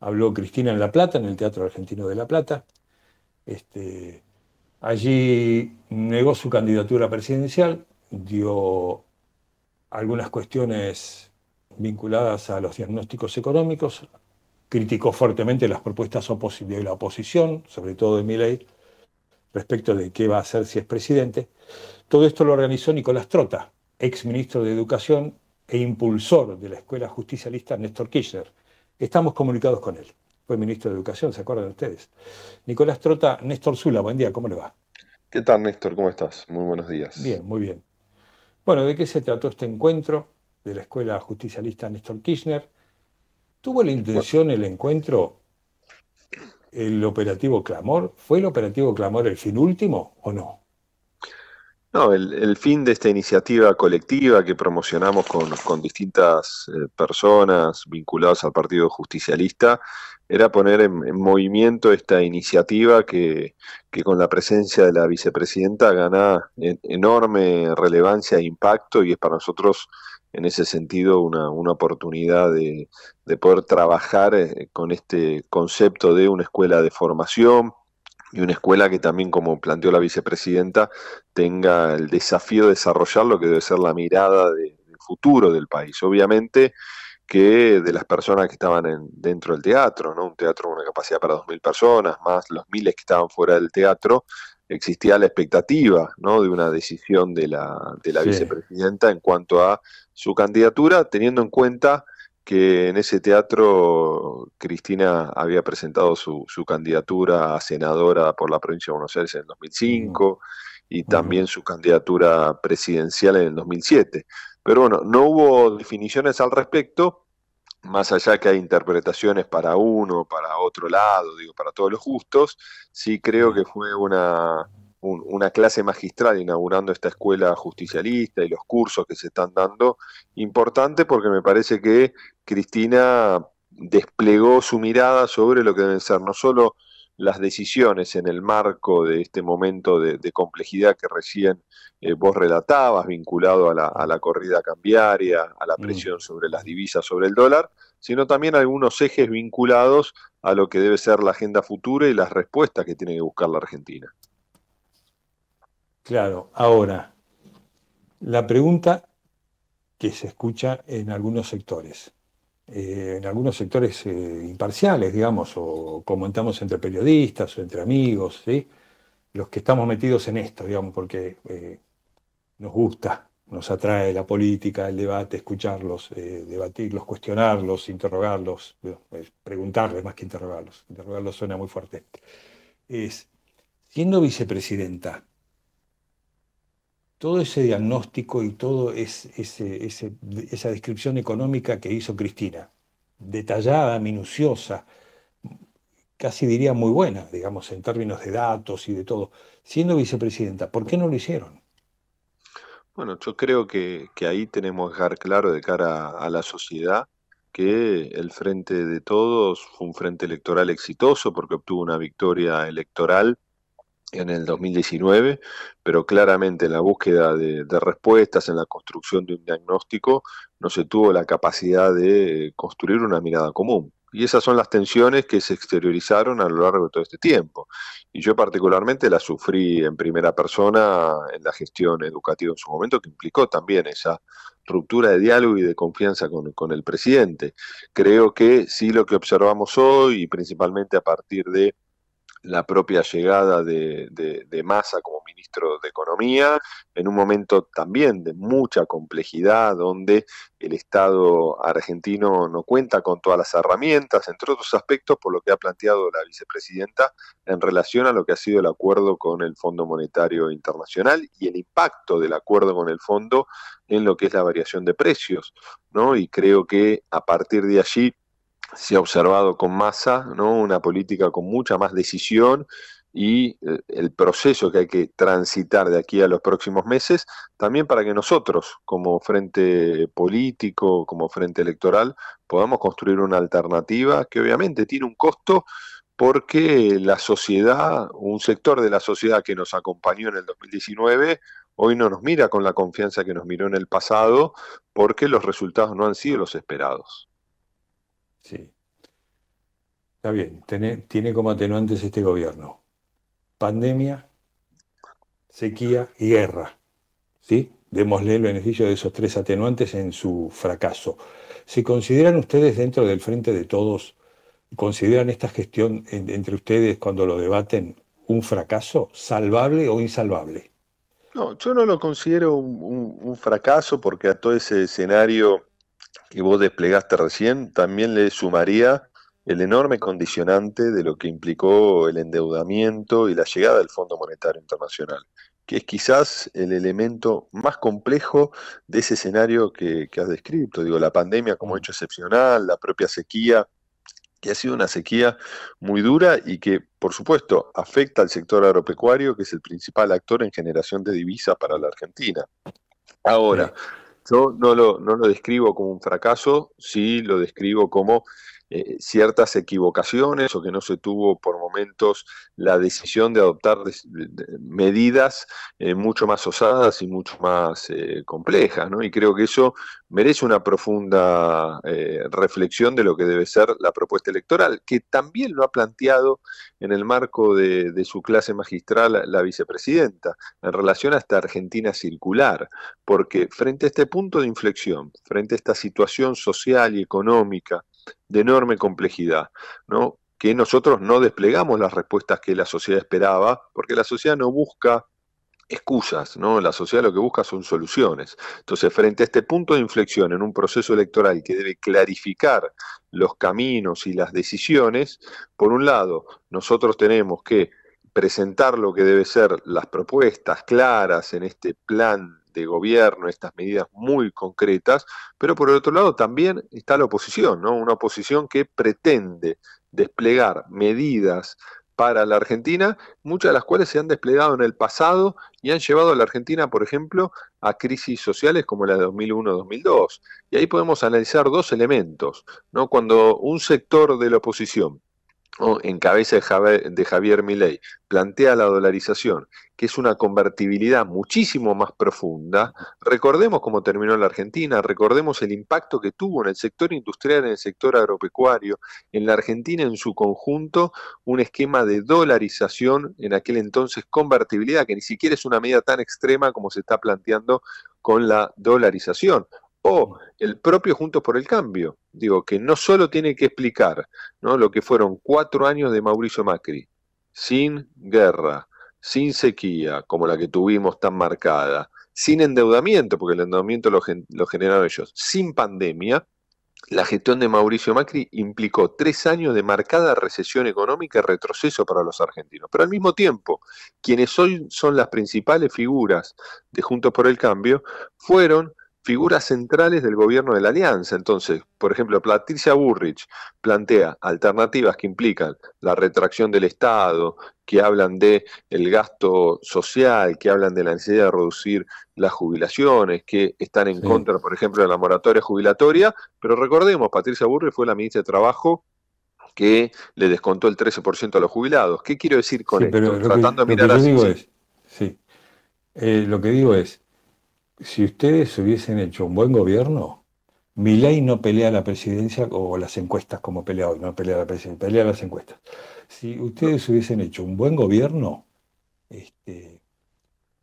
habló Cristina en La Plata, en el Teatro Argentino de La Plata. Este, allí negó su candidatura presidencial, dio algunas cuestiones vinculadas a los diagnósticos económicos, criticó fuertemente las propuestas de la oposición, sobre todo de Milei, respecto de qué va a hacer si es presidente. Todo esto lo organizó Nicolás Trota, ex ministro de Educación e impulsor de la Escuela Justicialista Néstor Kirchner. Estamos comunicados con él. Fue ministro de Educación, ¿se acuerdan ustedes? Nicolás Trota, Néstor Zula, buen día, ¿cómo le va? ¿Qué tal, Néstor? ¿Cómo estás? Muy buenos días. Bien, muy bien. Bueno, ¿de qué se trató este encuentro de la Escuela Justicialista Néstor Kirchner? ¿Tuvo la intención el encuentro, el operativo Clamor? ¿Fue el operativo Clamor el fin último o no? No, el, fin de esta iniciativa colectiva que promocionamos con, con distintas eh, personas vinculadas al Partido Justicialista era poner en, movimiento esta iniciativa que, con la presencia de la vicepresidenta gana enorme relevancia e impacto y es para nosotros en ese sentido una, una oportunidad de, de poder trabajar eh, con este concepto de una escuela de formación, y una escuela que también, como planteó la vicepresidenta, tenga el desafío de desarrollar lo que debe ser la mirada de, futuro del país. Obviamente que de las personas que estaban dentro del teatro, ¿no? un teatro con una capacidad para 2.000 personas, más los miles que estaban fuera del teatro, existía la expectativa ¿no? de una decisión de la, de la vicepresidenta en cuanto a su candidatura, teniendo en cuenta que en ese teatro Cristina había presentado su, su, candidatura a senadora por la provincia de Buenos Aires en el 2005 y también su candidatura presidencial en el 2007. Pero bueno, no hubo definiciones al respecto, más allá que hay interpretaciones para uno, para otro lado, digo, para todos los justos, sí creo que fue una, una clase magistral inaugurando esta escuela justicialista y los cursos que se están dando, importante porque me parece que Cristina desplegó su mirada sobre lo que deben ser no solo las decisiones en el marco de este momento de, complejidad que recién eh, vos relatabas, vinculado a la, a la, corrida cambiaria, a la mm. presión sobre las divisas, sobre el dólar, sino también algunos ejes vinculados a lo que debe ser la agenda futura y las respuestas que tiene que buscar la Argentina. Claro, ahora, la pregunta que se escucha en algunos sectores, eh, en algunos sectores eh, imparciales, digamos, o comentamos entre periodistas o entre amigos, los que estamos metidos en esto, digamos, porque eh, nos gusta, nos atrae la política, el debate, escucharlos, debatirlos, cuestionarlos, interrogarlos, preguntarles más que interrogarlos, interrogarlos suena muy fuerte. Es, siendo vicepresidenta, todo ese diagnóstico y toda esa descripción económica que hizo Cristina, detallada, minuciosa, casi diría muy buena, digamos, en términos de datos y de todo, siendo vicepresidenta, ¿por qué no lo hicieron? Bueno, yo creo que, ahí tenemos que dejar claro de cara a la sociedad que el Frente de Todos fue un frente electoral exitoso porque obtuvo una victoria electoral en el 2019, pero claramente en la búsqueda de, respuestas, en la construcción de un diagnóstico, no se tuvo la capacidad de eh, construir una mirada común. Y esas son las tensiones que se exteriorizaron a lo largo de todo este tiempo. Y yo particularmente las sufrí en primera persona en la gestión educativa en su momento, que implicó también esa ruptura de diálogo y de confianza con, con el presidente. Creo que sí lo que observamos hoy, y principalmente a partir de la propia llegada de, de, Massa como ministro de Economía, en un momento también de mucha complejidad, donde el Estado argentino no cuenta con todas las herramientas, entre otros aspectos, por lo que ha planteado la vicepresidenta en relación a lo que ha sido el acuerdo con el Fondo Monetario Internacional y el impacto del acuerdo con el fondo en lo que es la variación de precios, ¿no? Y creo que a partir de allí se ha observado con masa, ¿no? una política con mucha más decisión y eh, el proceso que hay que transitar de aquí a los próximos meses, también para que nosotros, como frente político, como frente electoral, podamos construir una alternativa que obviamente tiene un costo porque la sociedad, un sector de la sociedad que nos acompañó en el 2019, hoy no nos mira con la confianza que nos miró en el pasado porque los resultados no han sido los esperados. Sí. Está bien, tiene, como atenuantes este gobierno. Pandemia, sequía y guerra. ¿Sí? Démosle el beneficio de esos tres atenuantes en su fracaso. ¿Se consideran ustedes dentro del frente de todos, consideran esta gestión entre ustedes cuando lo debaten un fracaso, salvable o insalvable? No, yo no lo considero un fracaso porque a todo ese escenario que vos desplegaste recién, también le sumaría el enorme condicionante de lo que implicó el endeudamiento y la llegada del Fondo Monetario Internacional, que es quizás el elemento más complejo de ese escenario que, has descrito. Digo, la pandemia como mm. hecho excepcional, la propia sequía, que ha sido una sequía muy dura y que, por supuesto, afecta al sector agropecuario, que es el principal actor en generación de divisas para la Argentina. Ahora, yo no lo, no lo describo como un fracaso, sí lo describo como eh, ciertas equivocaciones o que no se tuvo por momentos la decisión de adoptar medidas eh, mucho más osadas y mucho más eh, complejas. ¿no? Y creo que eso merece una profunda reflexión de lo que debe ser la propuesta electoral, que también lo ha planteado en el marco de, de su clase magistral la vicepresidenta, en relación a esta Argentina circular, porque frente a este punto de inflexión, frente a esta situación social y económica, de enorme complejidad, ¿no? que nosotros no desplegamos las respuestas que la sociedad esperaba, porque la sociedad no busca excusas, ¿no? La sociedad lo que busca son soluciones. Entonces, frente a este punto de inflexión en un proceso electoral que debe clarificar los caminos y las decisiones, por un lado, nosotros tenemos que presentar lo que debe ser las propuestas claras en este plan de gobierno, estas medidas muy concretas, pero por el otro lado también está la oposición, ¿no? Una oposición que pretende desplegar medidas para la Argentina, muchas de las cuales se han desplegado en el pasado y han llevado a la Argentina, por ejemplo, a crisis sociales como la de 2001-2002. Y ahí podemos analizar dos elementos, ¿no? Cuando un sector de la oposición o en cabeza de Javier, de Javier Milei, plantea la dolarización, que es una convertibilidad muchísimo más profunda, recordemos cómo terminó la Argentina, recordemos el impacto que tuvo en el sector industrial, en el sector agropecuario, en la Argentina en su conjunto, un esquema de dolarización, en aquel entonces convertibilidad, que ni siquiera es una medida tan extrema como se está planteando con la dolarización o el propio Juntos por el Cambio, digo, que no solo tiene que explicar ¿no? lo que fueron cuatro años de Mauricio Macri, sin guerra, sin sequía, como la que tuvimos tan marcada, sin endeudamiento, porque el endeudamiento lo, lo generaron ellos, sin pandemia, la gestión de Mauricio Macri implicó tres años de marcada recesión económica y retroceso para los argentinos. Pero al mismo tiempo, quienes hoy son las principales figuras de Juntos por el Cambio fueron figuras centrales del gobierno de la alianza. Entonces, por ejemplo, Patricia Burrich plantea alternativas que implican la retracción del Estado, que hablan de gasto social, que hablan de la necesidad de reducir las jubilaciones, que están en contra, por ejemplo, de la moratoria jubilatoria. Pero recordemos, Patricia Burrich fue la ministra de Trabajo que le descontó el 13% a los jubilados. ¿Qué quiero decir con esto? Tratando de mirar eh, lo que digo es, si ustedes hubiesen hecho un buen gobierno, mi ley no pelea la presidencia o las encuestas como pelea hoy, no pelea la presidencia, pelea las encuestas. Si ustedes hubiesen hecho un buen gobierno, este,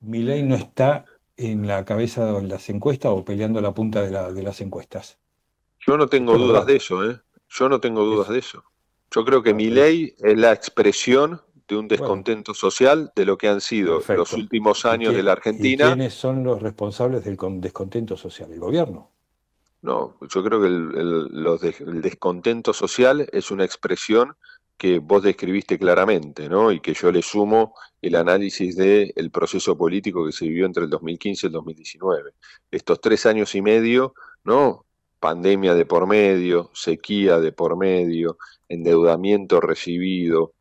ley no está en la cabeza de las encuestas o peleando la punta de, las encuestas. Yo no tengo dudas de eso, ¿eh? Yo no tengo dudas de eso. Yo creo que mi ley es la expresión de un descontento social de lo que han sido los últimos años de la Argentina. ¿Quiénes son los responsables del descontento social? ¿El gobierno? No, yo creo que el, descontento social es una expresión que vos describiste claramente, ¿no? Y que yo le sumo el análisis del el proceso político que se vivió entre el 2015 y el 2019. Estos tres años y medio, ¿no? Pandemia de por medio, sequía de por medio, endeudamiento recibido,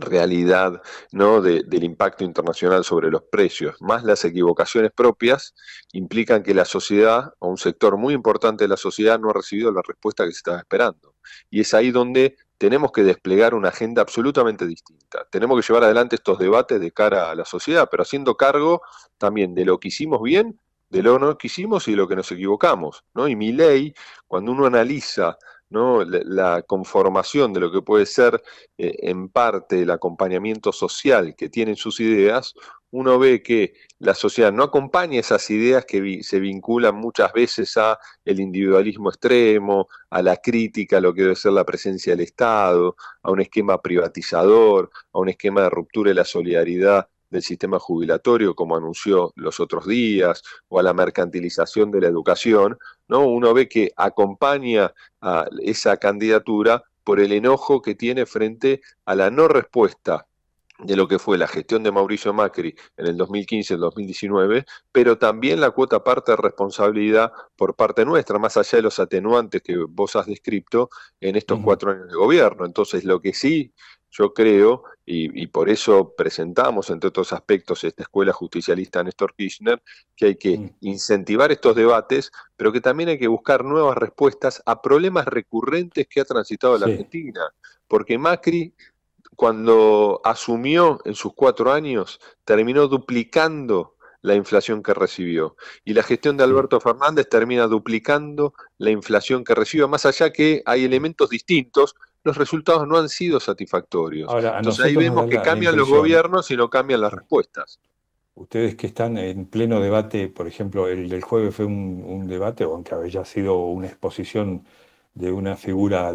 realidad ¿no? del impacto internacional sobre los precios, más las equivocaciones propias, implican que la sociedad o un sector muy importante de la sociedad no ha recibido la respuesta que se estaba esperando. Y es ahí donde tenemos que desplegar una agenda absolutamente distinta. Tenemos que llevar adelante estos debates de cara a la sociedad, pero haciendo cargo también de lo que hicimos bien, de lo que no hicimos y de lo que nos equivocamos. ¿no? Y mi ley, cuando uno analiza ¿no? La, conformación de lo que puede ser eh, en parte el acompañamiento social que tienen sus ideas, uno ve que la sociedad no acompaña esas ideas que se vinculan muchas veces a el individualismo extremo, a la crítica a lo que debe ser la presencia del Estado, a un esquema privatizador, a un esquema de ruptura de la solidaridad del sistema jubilatorio, como anunció los otros días, o a la mercantilización de la educación, ¿no? uno ve que acompaña a esa candidatura por el enojo que tiene frente a la no respuesta de lo que fue la gestión de Mauricio Macri en el 2015, el 2019, pero también la cuota parte de responsabilidad por parte nuestra, más allá de los atenuantes que vos has descrito en estos cuatro años de gobierno. Entonces, lo que sí yo creo, y, por eso presentamos, entre otros aspectos, esta escuela justicialista Néstor Kirchner, que hay que mm. incentivar estos debates, pero que también hay que buscar nuevas respuestas a problemas recurrentes que ha transitado la Argentina. Porque Macri, cuando asumió en sus cuatro años, terminó duplicando la inflación que recibió. Y la gestión de Alberto Fernández termina duplicando la inflación que recibió, más allá que hay elementos distintos, los resultados no han sido satisfactorios. Ahora, Entonces ahí vemos que cambian los gobiernos y no cambian las respuestas. Ustedes que están en pleno debate, por ejemplo, el del jueves fue un, un debate, aunque haya sido una exposición de una figura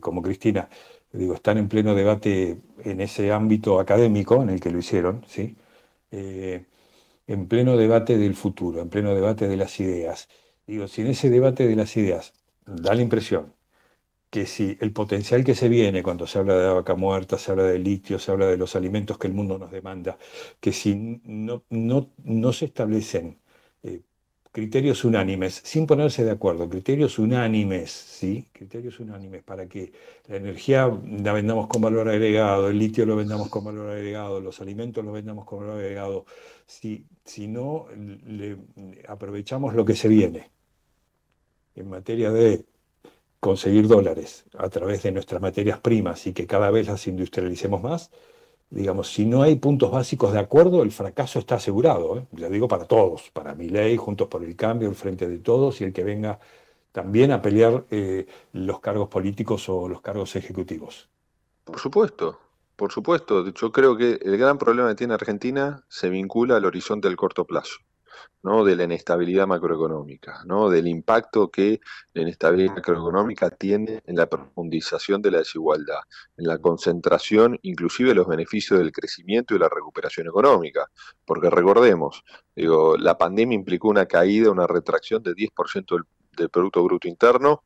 como Cristina, digo, están en pleno debate en ese ámbito académico en el que lo hicieron, ¿sí? Eh, en pleno debate del futuro, en pleno debate de las ideas. Digo, si en ese debate de las ideas da la impresión que si el potencial que se viene cuando se habla de vaca muerta, se habla de litio, se habla de los alimentos que el mundo nos demanda, que si no, no, se establecen eh, criterios unánimes, sin ponerse de acuerdo, criterios unánimes, ¿sí? Criterios unánimes para que la energía la vendamos con valor agregado, el litio lo vendamos con valor agregado, los alimentos los vendamos con valor agregado, si, si no aprovechamos lo que se viene en materia de conseguir dólares a través de nuestras materias primas y que cada vez las industrialicemos más, digamos, si no hay puntos básicos de acuerdo, el fracaso está asegurado. ¿eh? Ya digo para todos, para mi ley, Juntos por el Cambio, el Frente de Todos y el que venga también a pelear eh, los cargos políticos o los cargos ejecutivos. Por supuesto, por supuesto. Yo creo que el gran problema que tiene Argentina se vincula al horizonte del corto plazo de la inestabilidad macroeconómica, ¿no? del impacto que la inestabilidad macroeconómica tiene en la profundización de la desigualdad, en la concentración inclusive de los beneficios del crecimiento y la recuperación económica. Porque recordemos, digo, la pandemia implicó una caída, una retracción de 10% del, del Producto Bruto Interno,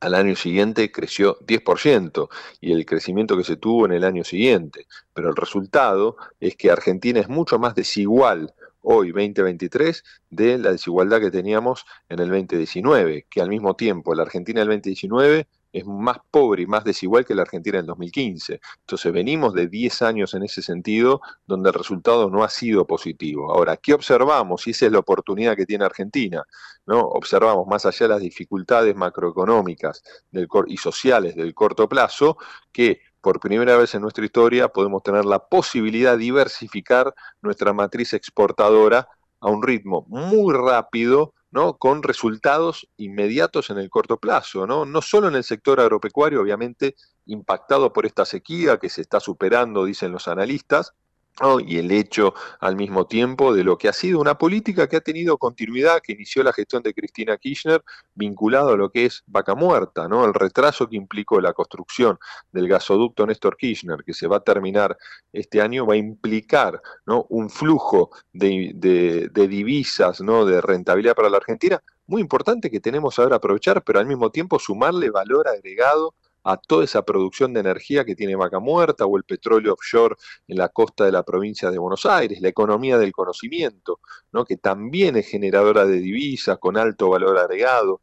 al año siguiente creció 10% y el crecimiento que se tuvo en el año siguiente. Pero el resultado es que Argentina es mucho más desigual hoy 2023 de la desigualdad que teníamos en el 2019, que al mismo tiempo la Argentina del 2019 es más pobre y más desigual que la Argentina del 2015. Entonces venimos de 10 años en ese sentido donde el resultado no ha sido positivo. Ahora, ¿qué observamos? Y esa es la oportunidad que tiene Argentina. ¿no? Observamos más allá de las dificultades macroeconómicas del y sociales del corto plazo que por primera vez en nuestra historia podemos tener la posibilidad de diversificar nuestra matriz exportadora a un ritmo muy rápido, ¿no? con resultados inmediatos en el corto plazo, ¿no? no solo en el sector agropecuario, obviamente impactado por esta sequía que se está superando, dicen los analistas, y el hecho al mismo tiempo de lo que ha sido una política que ha tenido continuidad, que inició la gestión de Cristina Kirchner, vinculado a lo que es vaca muerta, ¿no? el retraso que implicó la construcción del gasoducto Néstor Kirchner, que se va a terminar este año, va a implicar ¿no? un flujo de, divisas, ¿no? de rentabilidad para la Argentina, muy importante que tenemos ahora aprovechar, pero al mismo tiempo sumarle valor agregado a toda esa producción de energía que tiene Vaca Muerta o el petróleo offshore en la costa de la provincia de Buenos Aires, la economía del conocimiento, ¿no? que también es generadora de divisas con alto valor agregado,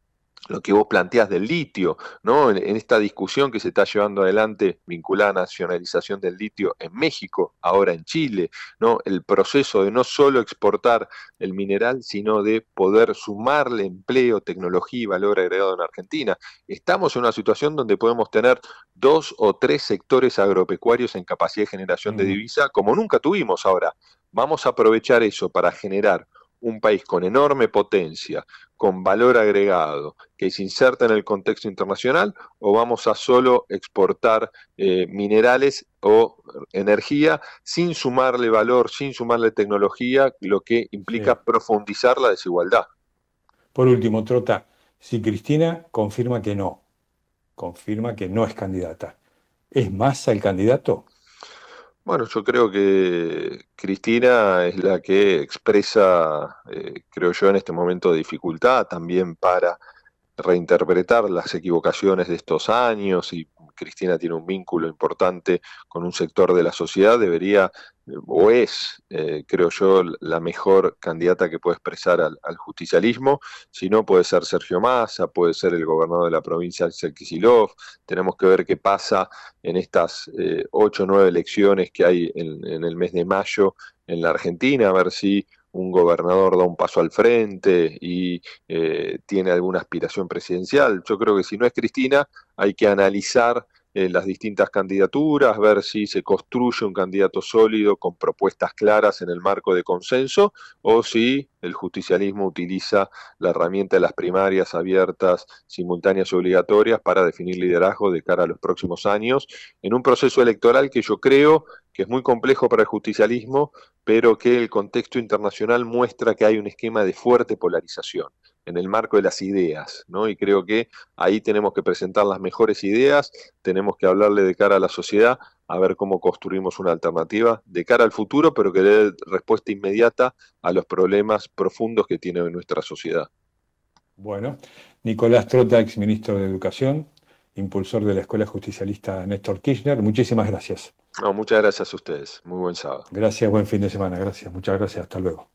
lo que vos planteás del litio, ¿no? En, esta discusión que se está llevando adelante vinculada a nacionalización del litio en México, ahora en Chile, ¿no? El proceso de no solo exportar el mineral, sino de poder sumarle empleo, tecnología y valor agregado en Argentina. Estamos en una situación donde podemos tener dos o tres sectores agropecuarios en capacidad de generación de divisa como nunca tuvimos ahora. Vamos a aprovechar eso para generar un país con enorme potencia, con valor agregado, que se inserta en el contexto internacional, o vamos a solo exportar eh, minerales o energía sin sumarle valor, sin sumarle tecnología, lo que implica profundizar la desigualdad. Por último, Trota, si Cristina confirma que no, confirma que no es candidata, ¿es más el candidato? Bueno, yo creo que Cristina es la que expresa, eh, creo yo, en este momento de dificultad también para reinterpretar las equivocaciones de estos años y Cristina tiene un vínculo importante con un sector de la sociedad, debería o es, eh, creo yo, la mejor candidata que puede expresar al, justicialismo. Si no, puede ser Sergio Massa, puede ser el gobernador de la provincia, Axel Kisilov. Tenemos que ver qué pasa en estas eh, ocho o nueve elecciones que hay en, en el mes de mayo en la Argentina, a ver si un gobernador da un paso al frente y eh, tiene alguna aspiración presidencial. Yo creo que si no es Cristina, hay que analizar en eh, las distintas candidaturas, ver si se construye un candidato sólido con propuestas claras en el marco de consenso o si el justicialismo utiliza la herramienta de las primarias abiertas, simultáneas y obligatorias para definir liderazgo de cara a los próximos años en un proceso electoral que yo creo que es muy complejo para el justicialismo, pero que el contexto internacional muestra que hay un esquema de fuerte polarización en el marco de las ideas, ¿no? Y creo que ahí tenemos que presentar las mejores ideas, tenemos que hablarle de cara a la sociedad, a ver cómo construimos una alternativa de cara al futuro, pero que dé respuesta inmediata a los problemas profundos que tiene nuestra sociedad. Bueno, Nicolás Trota, exministro de Educación, impulsor de la Escuela Justicialista Néstor Kirchner, muchísimas gracias. No, muchas gracias a ustedes. Muy buen sábado. Gracias, buen fin de semana. Gracias, muchas gracias. Hasta luego.